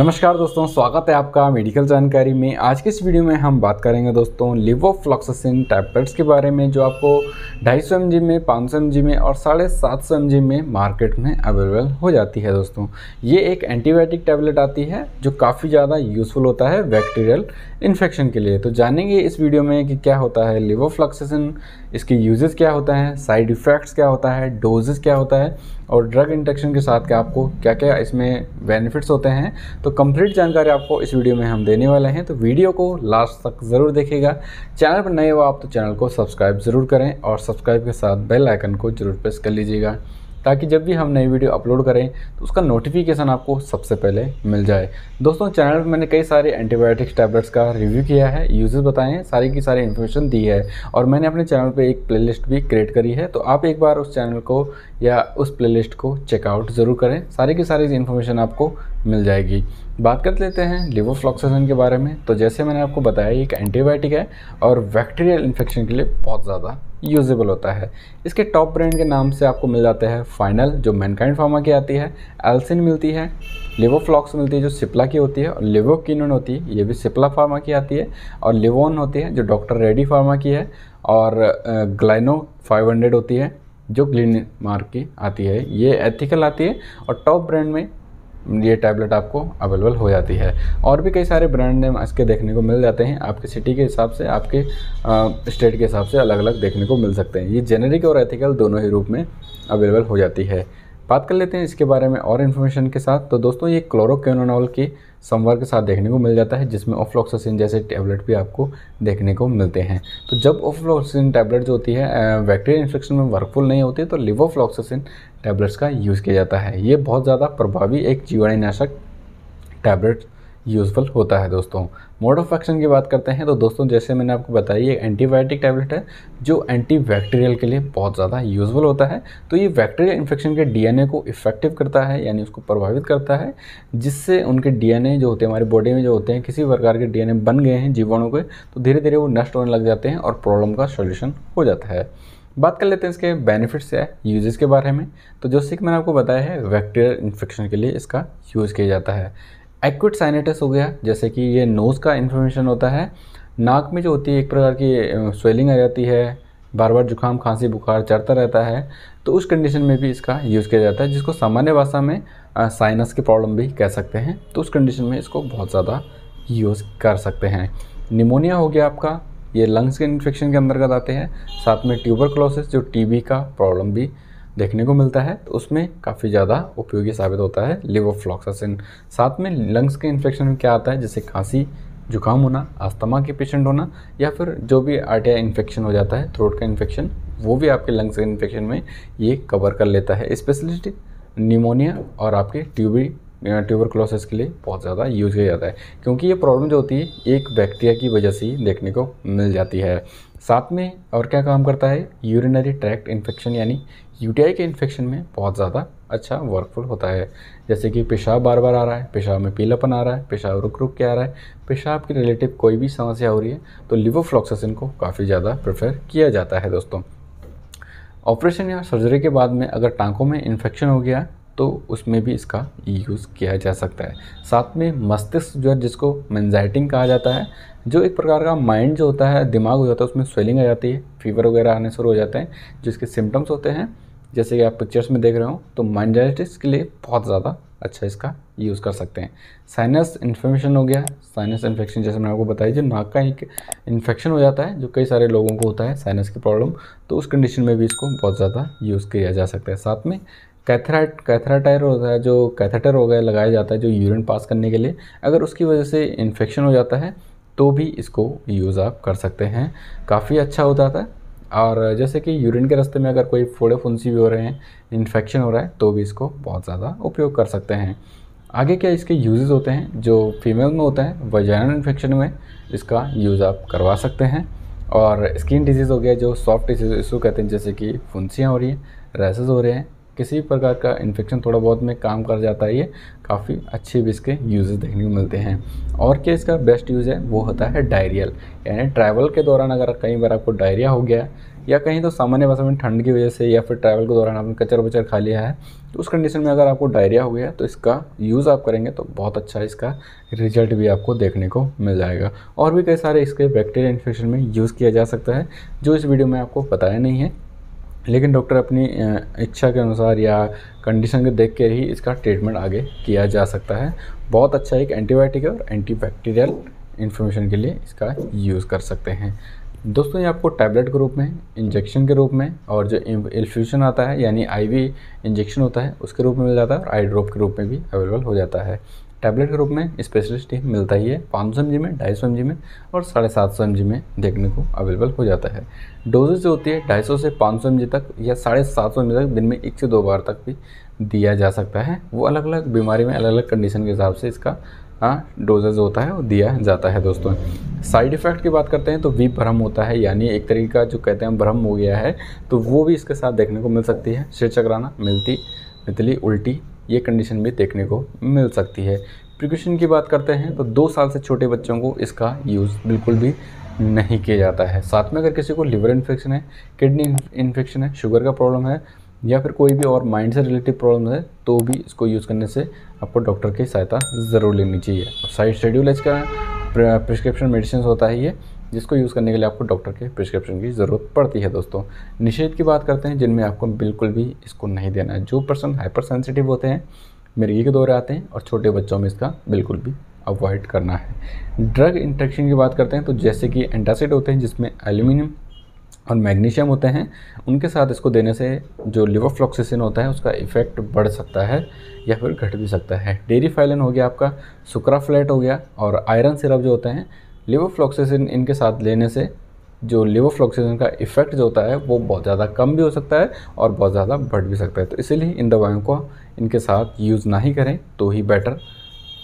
नमस्कार दोस्तों स्वागत है आपका मेडिकल जानकारी में आज के इस वीडियो में हम बात करेंगे दोस्तों लिवोफ्लॉक्सिन टैबलेट्स के बारे में जो आपको ढाई सौ में पाँच सौ में और साढ़े सात सौ में मार्केट में अवेलेबल हो जाती है दोस्तों ये एक एंटीबायोटिक टैबलेट आती है जो काफ़ी ज़्यादा यूजफुल होता है बैक्टीरियल इन्फेक्शन के लिए तो जानेंगे इस वीडियो में कि क्या होता है लिवोफ्लॉक्सिन इसके यूजेस क्या होता है साइड इफ़ेक्ट्स क्या होता है डोजेस क्या होता है और ड्रग इंटेक्शन के साथ क्या आपको क्या क्या इसमें बेनिफिट्स होते हैं तो कंप्लीट जानकारी आपको इस वीडियो में हम देने वाले हैं तो वीडियो को लास्ट तक ज़रूर देखेगा चैनल पर नए हो आप तो चैनल को सब्सक्राइब ज़रूर करें और सब्सक्राइब के साथ बेल आइकन को ज़रूर प्रेस कर लीजिएगा ताकि जब भी हम नई वीडियो अपलोड करें तो उसका नोटिफिकेशन आपको सबसे पहले मिल जाए दोस्तों चैनल पर मैंने कई सारे एंटीबायोटिक्स टैबलेट्स का रिव्यू किया है यूजेस बताए हैं सारी की सारी इन्फॉर्मेशन दी है और मैंने अपने चैनल पर एक प्लेलिस्ट भी क्रिएट करी है तो आप एक बार उस चैनल को या उस प्लेलिस्ट को चेकआउट ज़रूर करें सारी की सारी इन्फॉर्मेशन आपको मिल जाएगी बात कर लेते हैं लिवोफ्लॉक्साजन के बारे में तो जैसे मैंने आपको बताया एक एंटीबायोटिक है और बैक्टीरियल इन्फेक्शन के लिए बहुत ज़्यादा यूजेबल होता है इसके टॉप ब्रांड के नाम से आपको मिल जाते हैं फाइनल जो मैनकाइंड फार्मा की आती है एल्सिन मिलती है लिवोफ्लॉक्स मिलती है जो सिप्ला की होती है और लिवोकिन होती है ये भी सिप्ला फार्मा की आती है और लिवोन होती है जो डॉक्टर रेडी फार्मा की है और ग्लाइनो 500 होती है जो ग्लिन मार्क की आती है ये एथिकल आती है और टॉप ब्रांड में ये टैबलेट आपको अवेलेबल हो जाती है और भी कई सारे ब्रांड नेम इसके देखने को मिल जाते हैं आपके सिटी के हिसाब से आपके स्टेट के हिसाब से अलग अलग देखने को मिल सकते हैं ये जेनेरिक और एथिकल दोनों ही रूप में अवेलेबल हो जाती है बात कर लेते हैं इसके बारे में और इन्फॉर्मेशन के साथ तो दोस्तों ये क्लोरोक्योनोनॉल के संवर्ग के साथ देखने को मिल जाता है जिसमें ओफ्लॉक्सासिन जैसे टैबलेट भी आपको देखने को मिलते हैं तो जब ओफ्लॉक्सासिन टैबलेट जो होती है बैक्टीरिया इन्फेक्शन में वर्कफुल नहीं होती तो लिवोफ्लॉक्सासिन टैबलेट्स का यूज़ किया जाता है ये बहुत ज़्यादा प्रभावी एक जीवाणुनाशक टैबलेट यूज़फुल होता है दोस्तों मोड ऑफ एक्शन की बात करते हैं तो दोस्तों जैसे मैंने आपको बताया ये एंटीबायोटिक टैबलेट है जो एंटीबैक्टीरियल के लिए बहुत ज़्यादा यूजफुल होता है तो ये बैक्टीरियल इन्फेक्शन के डीएनए को इफेक्टिव करता है यानी उसको प्रभावित करता है जिससे उनके डीएनए जो होते हैं हमारे बॉडी में जो होते हैं किसी प्रकार के डी बन गए हैं जीवाणु के तो धीरे धीरे वो नष्ट होने लग जाते हैं और प्रॉब्लम का सोल्यूशन हो जाता है बात कर लेते हैं इसके बेनिफिट्स या यूजेस के बारे में तो जो सिक मैंने आपको बताया है बैक्टीरियल इन्फेक्शन के लिए इसका यूज़ किया जाता है एक्यूट साइनेटिस हो गया जैसे कि ये नोज़ का इन्फ्लेमेशन होता है नाक में जो होती है एक प्रकार की स्वेलिंग आ जाती है बार बार जुकाम खांसी बुखार चढ़ता रहता है तो उस कंडीशन में भी इसका यूज़ किया जाता है जिसको सामान्य भाषा में साइनस की प्रॉब्लम भी कह सकते हैं तो उस कंडीशन में इसको बहुत ज़्यादा यूज़ कर सकते हैं निमोनिया हो गया आपका ये लंग्स के इन्फेक्शन के अंतर्गत आते हैं साथ में क्लोसिस जो टी का प्रॉब्लम भी देखने को मिलता है तो उसमें काफ़ी ज़्यादा उपयोगी साबित होता है लिवर फ्लॉक्सासिन साथ में लंग्स के इन्फेक्शन में क्या आता है जैसे खांसी जुकाम होना आस्थमा के पेशेंट होना या फिर जो भी आर्टिया इन्फेक्शन हो जाता है थ्रोट का इन्फेक्शन वो भी आपके लंग्स के इन्फेक्शन में ये कवर कर लेता है स्पेशलिस्ट निमोनिया और आपके ट्यूबी ट्यूबर क्लोसेस के लिए बहुत ज़्यादा यूज किया जाता है क्योंकि ये प्रॉब्लम जो होती है एक बैक्टीरिया की वजह से ही देखने को मिल जाती है साथ में और क्या काम करता है यूरिनरी ट्रैक्ट इन्फेक्शन यानी यूटीआई के इन्फेक्शन में बहुत ज़्यादा अच्छा वर्कफुल होता है जैसे कि पेशाब बार बार आ रहा है पेशाब में पीलापन आ रहा है पेशाब रुक रुक के आ रहा है पेशाब के रिलेटिव कोई भी समस्या हो रही है तो लिवोफ्लॉक्सेसिन को काफ़ी ज़्यादा प्रेफर किया जाता है दोस्तों ऑपरेशन या सर्जरी के बाद में अगर टांकों में इन्फेक्शन हो गया तो उसमें भी इसका यूज़ किया जा सकता है साथ में मस्तिष्क जो है जिसको मैंजाइटिंग कहा जाता है जो एक प्रकार का माइंड जो होता है दिमाग हो जाता है उसमें स्वेलिंग आ जाती है फीवर वगैरह आने शुरू हो जाते हैं जिसके सिम्टम्स होते हैं जैसे कि आप पिक्चर्स में देख रहे हो तो माइंडाइटिस के लिए बहुत ज़्यादा अच्छा इसका यूज़ कर सकते हैं साइनस इन्फेमेशन हो गया साइनस इन्फेक्शन जैसे मैंने आपको बताया जो नाक का एक इन्फेक्शन हो जाता है जो कई सारे लोगों को होता है साइनस की प्रॉब्लम तो उस कंडीशन में भी इसको बहुत ज़्यादा यूज़ किया जा सकता है साथ में कैथराइट कैथराटायर होता है जो कैथेटर वगैरह लगाया जाता है जो यूरिन पास करने के लिए अगर उसकी वजह से इन्फेक्शन हो जाता है तो भी इसको यूज़ आप कर सकते हैं काफ़ी अच्छा हो जाता है और जैसे कि यूरिन के रास्ते में अगर कोई फोड़े फुंसी भी हो रहे हैं इन्फेक्शन हो रहा है तो भी इसको बहुत ज़्यादा उपयोग कर सकते हैं आगे क्या इसके यूजेस होते हैं जो फीमेल में होता है वजैनल इन्फेक्शन में इसका यूज़ आप करवा सकते हैं और स्किन डिजीज़ हो गया जो सॉफ्ट डिजीज़ इसको कहते हैं जैसे कि फुंसियाँ हो रही हैं रैसेज हो रहे हैं किसी भी प्रकार का इन्फेक्शन थोड़ा बहुत में काम कर जाता है ये काफ़ी अच्छे भी इसके यूजेस देखने को मिलते हैं और क्या इसका बेस्ट यूज़ है वो होता है डायरियल यानी ट्रैवल के दौरान अगर कई बार आपको डायरिया हो गया या कहीं तो सामान्य भाषा में ठंड की वजह से या फिर ट्रैवल के दौरान आपने कचर वचर खा लिया है तो उस कंडीशन में अगर आपको डायरिया हो गया तो इसका यूज़ आप करेंगे तो बहुत अच्छा इसका रिजल्ट भी आपको देखने को मिल जाएगा और भी कई सारे इसके बैक्टीरिया इन्फेक्शन में यूज़ किया जा सकता है जो इस वीडियो में आपको बताया नहीं है लेकिन डॉक्टर अपनी इच्छा के अनुसार या कंडीशन को देख के ही इसका ट्रीटमेंट आगे किया जा सकता है बहुत अच्छा एक एंटीबायोटिक और एंटीबैक्टीरियल इन्फॉर्मेशन के लिए इसका यूज़ कर सकते हैं दोस्तों ये आपको टैबलेट के रूप में इंजेक्शन के रूप में और जो इन्फ्यूशन आता है यानी आईवी इंजेक्शन होता है उसके रूप में मिल जाता है और आई ड्रॉप के रूप में भी अवेलेबल हो जाता है टैबलेट के रूप में स्पेशलिस्ट ही मिलता ही है पाँच सौ में ढाई सौ में और साढ़े सात सौ में देखने को अवेलेबल हो जाता है डोजेज जो होती है ढाई सौ से पाँच सौ तक या साढ़े सात सौ तक दिन में एक से दो बार तक भी दिया जा सकता है वो अलग अलग बीमारी में अलग अलग कंडीशन के हिसाब से इसका डोजेज हाँ, होता है वो दिया जाता है दोस्तों साइड इफ़ेक्ट की बात करते हैं तो वी भ्रम होता है यानी एक तरीके का जो कहते हैं भ्रम हो गया है तो वो भी इसके साथ देखने को मिल सकती है सिर चकराना मिलती मितली उल्टी ये कंडीशन भी देखने को मिल सकती है प्रिकॉशन की बात करते हैं तो दो साल से छोटे बच्चों को इसका यूज़ बिल्कुल भी नहीं किया जाता है साथ में अगर किसी को लिवर इन्फेक्शन है किडनी इन्फेक्शन है शुगर का प्रॉब्लम है या फिर कोई भी और माइंड से रिलेटेड प्रॉब्लम है तो भी इसको यूज़ करने से आपको डॉक्टर की सहायता ज़रूर लेनी चाहिए साइड शेड्यूल इसका प्रिस्क्रिप्शन मेडिसिन होता है ये जिसको यूज़ करने के लिए आपको डॉक्टर के प्रिस्क्रिप्शन की ज़रूरत पड़ती है दोस्तों निषेध की बात करते हैं जिनमें आपको बिल्कुल भी इसको नहीं देना है जो पर्सन हाइपर सेंसिटिव होते हैं मिर्गी के दौरे आते हैं और छोटे बच्चों में इसका बिल्कुल भी अवॉइड करना है ड्रग इंट्रेक्शन की बात करते हैं तो जैसे कि एंटासिड होते हैं जिसमें एल्यूमिनियम और मैग्नीशियम होते हैं उनके साथ इसको देने से जो लिवर फ्लॉक्सिसिन होता है उसका इफेक्ट बढ़ सकता है या फिर घट भी सकता है डेरी फाइलिन हो गया आपका सुक्रा फ्लैट हो गया और आयरन सिरप जो होते हैं लिवर फ्लॉक्सिसिन इनके साथ लेने से जो लिवर फ्लॉक्सिसिन का इफेक्ट जो होता है वो बहुत ज़्यादा कम भी हो सकता है और बहुत ज़्यादा बढ़ भी सकता है तो इसीलिए इन दवाइयों को इनके साथ यूज़ ना ही करें तो ही बेटर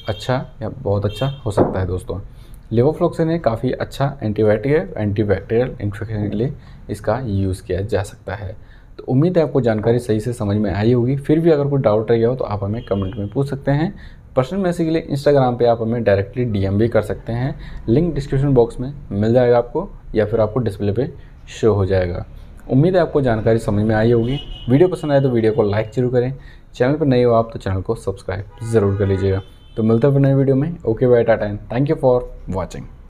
अच्छा या बहुत अच्छा हो सकता है दोस्तों लेवोफ्लोक्सिन एक काफ़ी अच्छा एंटीबायोटिक है एंटीबैक्टीरियल इन्फेक्शन के लिए इसका यूज़ किया जा सकता है तो उम्मीद है आपको जानकारी सही से समझ में आई होगी फिर भी अगर कोई डाउट रह गया हो तो आप हमें कमेंट में पूछ सकते हैं पर्सनल मैसेज के लिए इंस्टाग्राम पे आप हमें डायरेक्टली डीएम भी कर सकते हैं लिंक डिस्क्रिप्शन बॉक्स में मिल जाएगा आपको या फिर आपको डिस्प्ले पे शो हो जाएगा उम्मीद है आपको जानकारी समझ में आई होगी वीडियो पसंद आए तो वीडियो को लाइक जरूर करें चैनल पर नए हो आप तो चैनल को सब्सक्राइब ज़रूर कर लीजिएगा तो मिलते हैं फिर नए वीडियो में okay bye ta-ta and thank you for watching